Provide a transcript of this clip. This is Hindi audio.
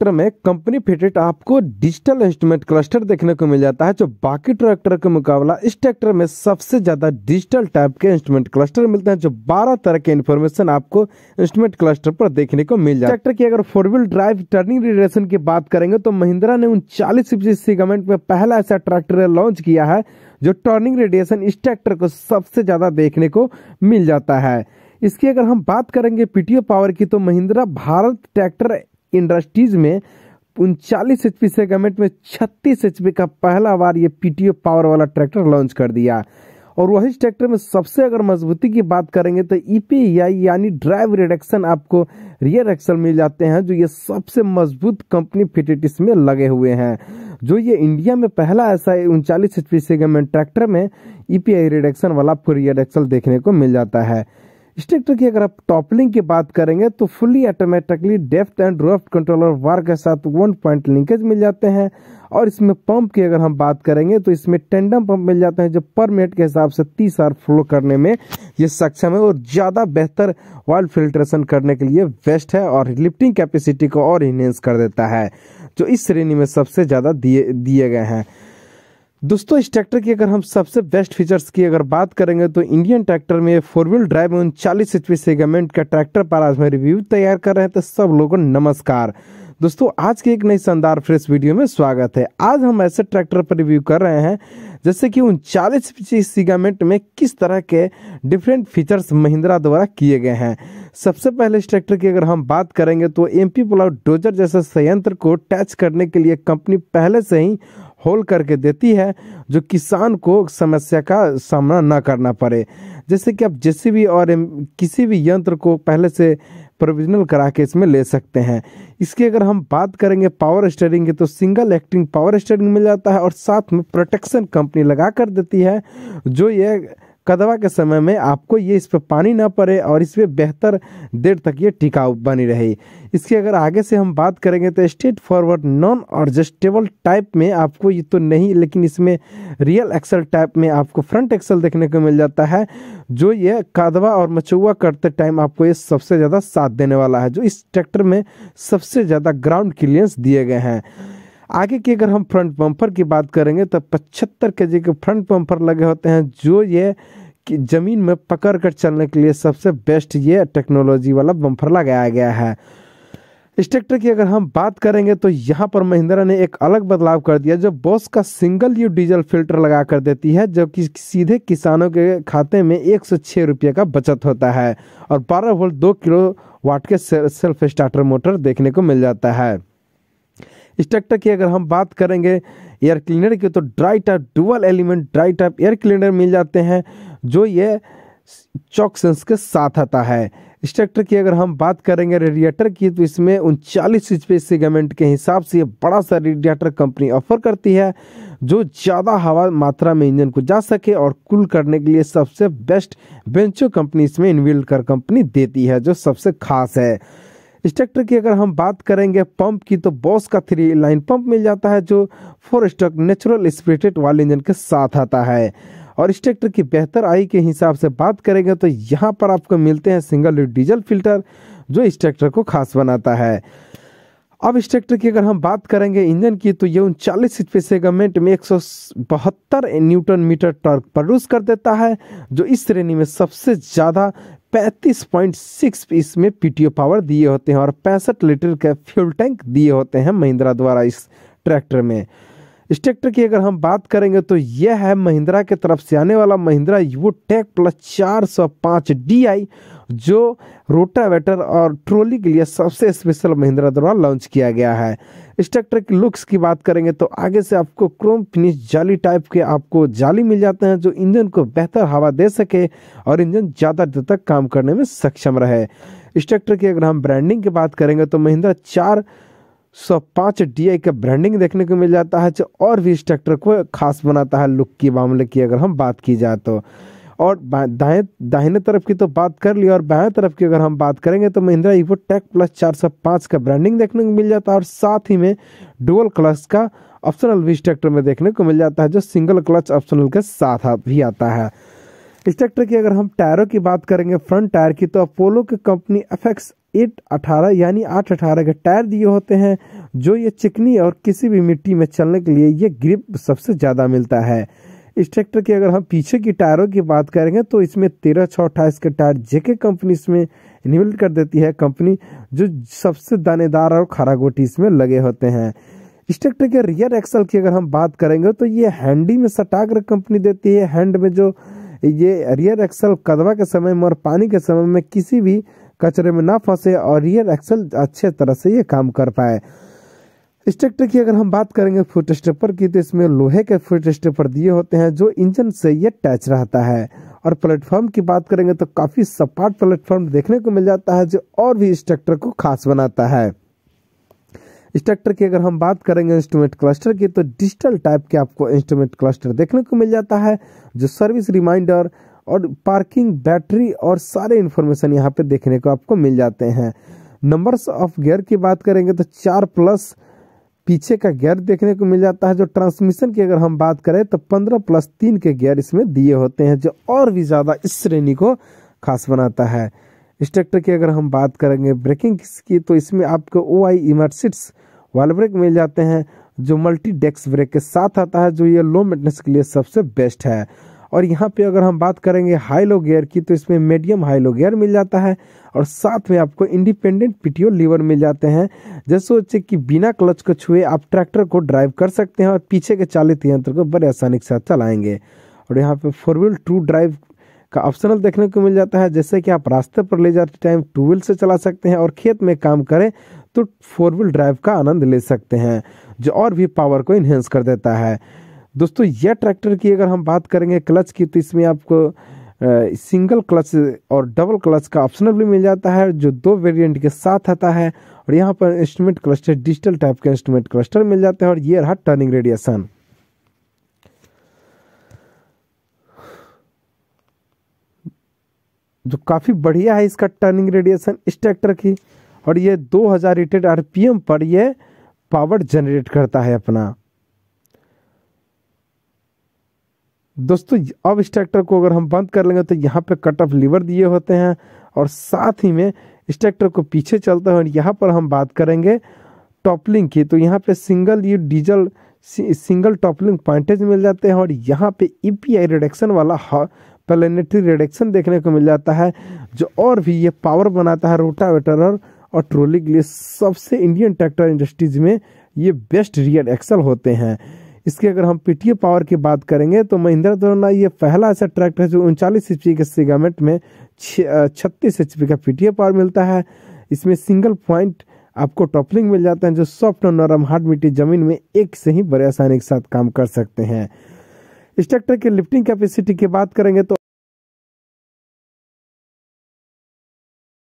ट्रैक्टर में कंपनी फिटेड आपको डिजिटल इंस्ट्रूमेंट क्लस्टर देखने को मिल जाता है जो बाकी ट्रैक्टर के मुकाबला इस ट्रैक्टर में सबसे ज्यादा डिजिटल टाइप के इंस्ट्रूमेंट क्लस्टर मिलते हैं जो 12 तरह के इन्फॉर्मेशन आपको इंस्ट्रूमेंट क्लस्टर पर देखने को मिल जाता है ट्रैक्टर की अगर four wheel drive turning relation की बात करेंगे तो महिंद्रा ने उनचालीस सीगमेंट में पहला ऐसा ट्रैक्टर लॉन्च किया है जो टर्निंग रेडिएशन इस ट्रैक्टर को सबसे ज्यादा देखने को मिल जाता है इसकी अगर हम बात करेंगे पीटीओ पावर की तो महिंद्रा भारत ट्रैक्टर इंडस्ट्रीज में उनचालीस एच पी से में छत्तीस एच का पहला बार ये पीटीओ पावर वाला ट्रैक्टर लॉन्च कर दिया और वही ट्रैक्टर में सबसे अगर मजबूती की बात करेंगे तो ईपीआई e यानी ड्राइव रिडक्शन आपको रियर एक्सल मिल जाते हैं जो ये सबसे मजबूत कंपनी फिटेटिस में लगे हुए हैं जो ये इंडिया में पहला ऐसा उनचालीस एच पी सेगमेंट ट्रैक्टर में ईपीआई e रिडक्शन वाला आपको रियर एक्सल देखने को मिल जाता है स्ट्रक्चर की अगर आप टॉपलिंग की बात करेंगे तो फुली ऑटोमेटिकली डेफ्ट एंड रोफ्ट कंट्रोलर वार के साथ वन पॉइंट लिंकेज मिल जाते हैं और इसमें पंप की अगर हम बात करेंगे तो इसमें टेंडम पंप मिल जाते हैं जो पर मिनट के हिसाब से तीस आर फ्लो करने में ये सक्षम है और ज़्यादा बेहतर वाल फिल्ट्रेशन करने के लिए बेस्ट है और लिफ्टिंग कैपेसिटी को और इन्हेंस कर देता है जो इस श्रेणी में सबसे ज़्यादा दिए दिए गए हैं दोस्तों इस ट्रैक्टर की अगर हम सबसे बेस्ट फीचर्स की अगर बात करेंगे तो इंडियन ट्रैक्टर में फोर व्हील ड्राइव उनचालीस चालीस एचपी सेगमेंट का ट्रैक्टर पर आज मैं रिव्यू तैयार कर रहे हैं तो सब लोगों नमस्कार दोस्तों आज के एक नई शानदार फ्रेश वीडियो में स्वागत है आज हम ऐसे ट्रैक्टर पर रिव्यू कर रहे हैं जैसे कि उनचालीस पच्चीस सीगामेंट में किस तरह के डिफरेंट फीचर्स महिंद्रा द्वारा किए गए हैं सबसे पहले इस ट्रैक्टर की अगर हम बात करेंगे तो एम पी पुलाव डोजर जैसे संयंत्र को टैच करने के लिए कंपनी पहले से ही होल करके देती है जो किसान को समस्या का सामना ना करना पड़े जैसे कि आप जैसे भी और किसी भी यंत्र को पहले से प्रोविजनल करा के इसमें ले सकते हैं इसकी अगर हम बात करेंगे पावर स्टेयरिंग की तो सिंगल एक्टिंग पावर स्टेयरिंग मिल जाता है और साथ में प्रोटेक्शन कंपनी लगा कर देती है जो ये कदवा के समय में आपको ये इस पर पानी ना पड़े और इस पर बेहतर देर तक ये टिकाऊ बनी रहे इसके अगर आगे से हम बात करेंगे तो straight forward non adjustable type में आपको ये तो नहीं लेकिन इसमें रियल एक्सल टाइप में आपको फ्रंट एक्सल देखने को मिल जाता है जो ये कदवा और मचुआ करते टाइम आपको ये सबसे ज़्यादा साथ देने वाला है जो इस ट्रैक्टर में सबसे ज़्यादा ग्राउंड क्लियरेंस दिए गए हैं आगे की अगर हम फ्रंट बम्पर की बात करेंगे तो पचहत्तर के जी के फ्रंट बम्पर लगे होते हैं जो ये कि ज़मीन में पकड़ कर चलने के लिए सबसे बेस्ट ये टेक्नोलॉजी वाला बम्फर लगाया गया है इस ट्रैक्टर की अगर हम बात करेंगे तो यहाँ पर महिंद्रा ने एक अलग बदलाव कर दिया जो बॉस का सिंगल यू डीजल फिल्टर लगा कर देती है जो कि सीधे किसानों के खाते में एक सौ छः रुपये का बचत होता है और बारह वोल्ट दो किलो वाट के सेल्फ स्टार्टर मोटर देखने को मिल जाता है स्ट्रक्चर की अगर हम बात करेंगे एयर क्लीनर की तो dry type dual element dry type air cleaner मिल जाते हैं जो ये चौकसेंस के साथ आता है स्ट्रक्चर की अगर हम बात करेंगे रेडिएटर की तो इसमें उनचालीस पे सेगमेंट के हिसाब से ये बड़ा सा रेडिएटर कंपनी ऑफर करती है जो ज़्यादा हवा मात्रा में इंजन को जा सके और कूल करने के लिए सबसे बेस्ट बेंचो कंपनी इसमें इनविल्ड कर कंपनी देती है जो सबसे खास है स्ट्रक्टर की अगर हम बात करेंगे पंप की तो बॉस का थ्री लाइन पंप मिल जाता है जो फोर स्टॉक नेचुरल स्प्रिटेड वाले इंजन के साथ आता है और इस ट्रैक्टर की बेहतर आई के हिसाब से बात करेंगे तो यहाँ पर आपको मिलते हैं सिंगल डीजल फिल्टर जो इस ट्रैक्टर को खास बनाता है अब इस ट्रैक्टर की अगर हम बात करेंगे इंजन की तो ये उनचालीस स्पीड सेगमेंट में एक सौ बहत्तर न्यूटन मीटर टर्क प्रोड्यूस कर देता है जो इस श्रेणी में सबसे ज़्यादा 35.6 पीस में पीटीओ पावर दिए होते हैं और पैंसठ लीटर का फ्यूल टैंक दिए होते हैं महिंद्रा द्वारा इस ट्रैक्टर में इस ट्रैक्टर की अगर हम बात करेंगे तो यह है महिंद्रा के तरफ से आने वाला महिंद्रा यू टेक प्लस चार सौ पाँच डी आई जो रोटावेटर और ट्रोली के लिए सबसे स्पेशल महिंद्रा द्वारा लॉन्च किया गया है इस ट्रैक्टर के लुक्स की बात करेंगे तो आगे से आपको क्रोम फिनिश जाली टाइप के आपको जाली मिल जाते हैं जो इंजन को बेहतर हवा दे सके और इंजन ज़्यादा देर तक काम करने में सक्षम रहे इस ट्रैक्टर की अगर हम ब्रांडिंग की बात करेंगे तो महिंद्रा चार सौ पाँच डी का ब्रांडिंग देखने को मिल जाता है जो और भी इस ट्रैक्टर को खास बनाता है लुक के मामले की अगर हम बात की जाए तो और दाएं दाहिने तरफ की तो बात कर ली और बाएं तरफ की अगर हम बात करेंगे तो महिंद्रा इवो टेक प्लस चार सौ पाँच का ब्रांडिंग देखने को मिल जाता है और साथ ही में डुअल क्लच का ऑप्शनल भी इस ट्रैक्टर में देखने को मिल जाता है जो सिंगल क्लच ऑप्शनल के साथ भी आता है इस ट्रैक्टर की अगर हम टायरों की बात करेंगे फ्रंट टायर की तो अपोलो की कंपनी एफ एक्स एट अठारह यानी आठ अठारह के टायर दिए होते हैं जो ये चिकनी और किसी भी मिट्टी में चलने के लिए ये ग्रिप सबसे ज़्यादा मिलता है इस ट्रैक्टर की अगर हम पीछे की टायरों की बात करेंगे तो इसमें तेरह छः अट्ठाईस के टायर जेके कंपनी इसमें इन्वेल्ट कर देती है कंपनी जो सबसे दानेदार और खरा गोटी इसमें लगे होते हैं इस ट्रैक्टर के रियर एक्सल की अगर हम बात करेंगे तो ये हैंडी में सटाग्र कंपनी देती है हैंड में जो ये रियर एक्सल कदवा के समय में और पानी के समय में किसी भी कचरे में ना फंसे और रियर एक्सल अच्छे तरह से ये काम कर पाए इस ट्रैक्टर की अगर हम बात करेंगे फुट स्टेपर की तो इसमें लोहे के फुट स्टेपर दिए होते हैं जो इंजन से ये अटैच रहता है और प्लेटफॉर्म की बात करेंगे तो काफ़ी सपाट प्लेटफॉर्म देखने को मिल जाता है जो और भी इस ट्रैक्टर को खास बनाता है इस ट्रैक्टर की अगर हम बात करेंगे इंस्ट्रूमेंट क्लस्टर की तो डिजिटल टाइप के आपको इंस्ट्रूमेंट क्लस्टर देखने को मिल जाता है जो सर्विस रिमाइंडर और पार्किंग बैटरी और सारे इन्फॉर्मेशन यहाँ पे देखने को आपको मिल जाते हैं नंबर्स ऑफ गियर की बात करेंगे तो चार प्लस पीछे का गियर देखने को मिल जाता है जो ट्रांसमिशन की अगर हम बात करें तो पंद्रह प्लस तीन के गियर इसमें दिए होते हैं जो और भी ज़्यादा इस श्रेणी को खास बनाता है स्ट्रक्टर की अगर हम बात करेंगे ब्रेकिंग की तो इसमें आपको ओ आई इमरसिट्स वाल ब्रेक मिल जाते हैं जो मल्टी डेस्क ब्रेक के साथ आता है जो ये लो मेंटेनेंस के लिए सबसे बेस्ट है और यहाँ पे अगर हम बात करेंगे हाईलो गियर की तो इसमें मीडियम हाईलो गियर मिल जाता है और साथ में आपको इंडिपेंडेंट पीटीओ लीवर मिल जाते हैं जैसे सोचे कि बिना क्लच को छुए आप ट्रैक्टर को ड्राइव कर सकते हैं और पीछे के चालित यंत्र को बड़े आसानी के साथ चलाएंगे और यहाँ पे फोर व्हील टू ड्राइव का ऑप्शनल देखने को मिल जाता है जैसे कि आप रास्ते पर ले जाते टाइम टू व्हील से चला सकते हैं और खेत में काम करें तो फोर व्हील ड्राइव का आनंद ले सकते हैं जो और भी पावर को इन्हेंस कर देता है दोस्तों यह ट्रैक्टर की अगर हम बात करेंगे क्लच की तो इसमें आपको सिंगल क्लच और डबल क्लच का ऑप्शनल भी मिल जाता है जो दो वेरिएंट के साथ आता है और यहाँ पर इंस्ट्रूमेंट क्लस्टर डिजिटल टाइप के इंस्ट्रूमेंट क्लस्टर मिल जाते हैं और ये रहा टर्निंग रेडिएशन जो काफ़ी बढ़िया है इसका टर्निंग रेडिएशन इस ट्रैक्टर की और ये दो हज़ार आरपीएम पर यह पावर जनरेट करता है अपना दोस्तों अब स्ट्रैक्टर को अगर हम बंद कर लेंगे तो यहाँ पे कट ऑफ लीवर दिए होते हैं और साथ ही में स्ट्रैक्टर को पीछे चलते हैं और यहाँ पर हम बात करेंगे टॉपलिंग की तो यहाँ पे सिंगल ये डीजल सिंगल टॉपलिंग पॉइंटेज मिल जाते हैं और यहाँ पे ई e रिडक्शन वाला प्लानिटरी रिडक्शन देखने को मिल जाता है जो और भी ये पावर बनाता है रोटावेटर और, और ट्रोली के लिए सबसे इंडियन ट्रैक्टर इंडस्ट्रीज में ये बेस्ट रियर एक्सल होते हैं इसके अगर हम पीटीए पावर की बात करेंगे तो महिंद्रा द्वारा ये पहला ऐसा ट्रैक्टर है जो उनचालीस एच के सीगामेंट में छत्तीस एच का पीटीए पावर मिलता है इसमें सिंगल पॉइंट आपको टॉपलिंग मिल जाता है जो सॉफ्ट और नरम हार्ड मिट्टी जमीन में एक से ही बड़े आसानी के साथ काम कर सकते हैं इस ट्रैक्टर के लिफ्टिंग कैपेसिटी की बात करेंगे तो